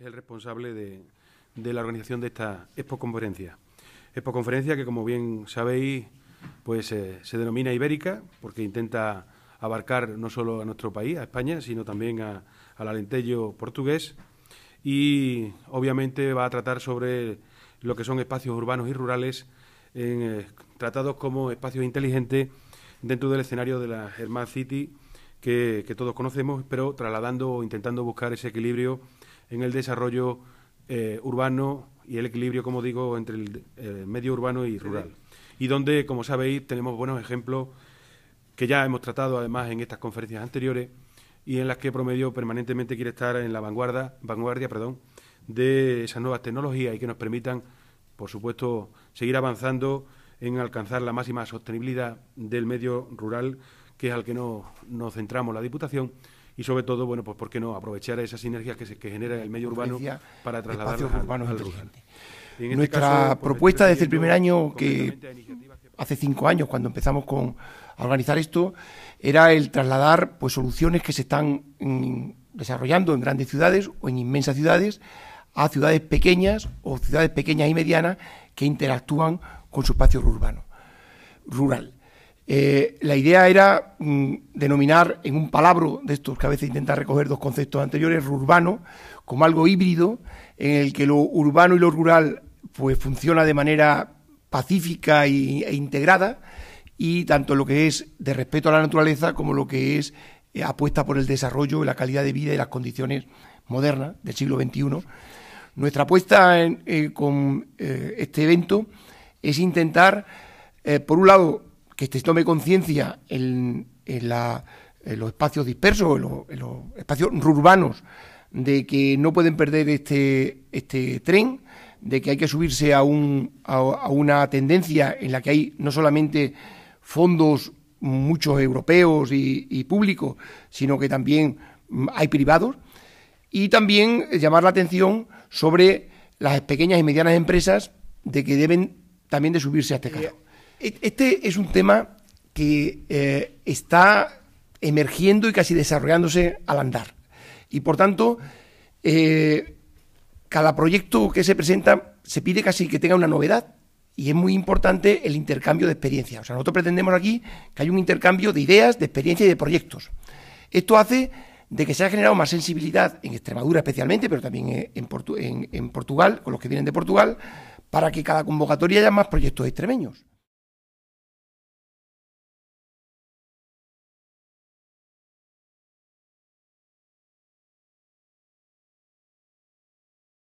es el responsable de, la organización de esta Expo Conferencia. que, como bien sabéis, pues eh, se denomina ibérica porque intenta abarcar no solo a nuestro país, a España, sino también a, al alentello portugués y obviamente va a tratar sobre lo que son espacios urbanos y rurales eh, tratados como espacios inteligentes dentro del escenario de la Herman City que, todos conocemos, pero trasladando, o intentando buscar ese equilibrio en el desarrollo eh, urbano y el equilibrio, como digo, entre el eh, medio urbano y rural. Y donde, como sabéis, tenemos buenos ejemplos que ya hemos tratado además en estas conferencias anteriores y en las que Promedio permanentemente quiere estar en la vanguardia, vanguardia perdón, de esas nuevas tecnologías y que nos permitan, por supuesto, seguir avanzando en alcanzar la máxima sostenibilidad del medio rural que es al que nos, nos centramos la Diputación, y sobre todo, bueno, pues por qué no aprovechar esas sinergias que, se, genera el medio urbano para trasladar urbanos al rural. Este Nuestra pues, propuesta desde el primer año, que hace cinco años, cuando empezamos con, a organizar esto, era el trasladar pues soluciones que se están mm, desarrollando en grandes ciudades o en inmensas ciudades a ciudades pequeñas o ciudades pequeñas y medianas que interactúan con su espacio urbano, rural. Eh, la idea era mm, denominar en un palabro de estos que a veces intenta recoger dos conceptos anteriores, urbano, como algo híbrido, en el que lo urbano y lo rural pues funciona de manera pacífica e integrada, y tanto lo que es de respeto a la naturaleza como lo que es eh, apuesta por el desarrollo, la calidad de vida y las condiciones modernas del siglo XXI. Nuestra apuesta eh, con este evento es intentar, por un lado, que se tome conciencia en, los espacios dispersos, en los, espacios urbanos, de que no pueden perder este, este tren, de que hay que subirse a, un, a, una tendencia en la que hay no solamente fondos muchos europeos y, públicos, sino que también mm, hay privados, y también llamar la atención sobre las pequeñas y medianas empresas de que deben también de subirse a este eh, carro. E-, este es un tema que eh, está emergiendo y casi desarrollándose al andar. Y por tanto, eh, cada proyecto que se presenta se pide casi que tenga una novedad y es muy importante el intercambio de experiencias. O sea, nosotros pretendemos aquí que haya un intercambio de ideas, de experiencias y de proyectos. Esto hace de que se haya generado más sensibilidad en Extremadura especialmente, pero también eh, en Portugal, con los que vienen de Portugal, para que cada convocatoria haya más proyectos extremeños.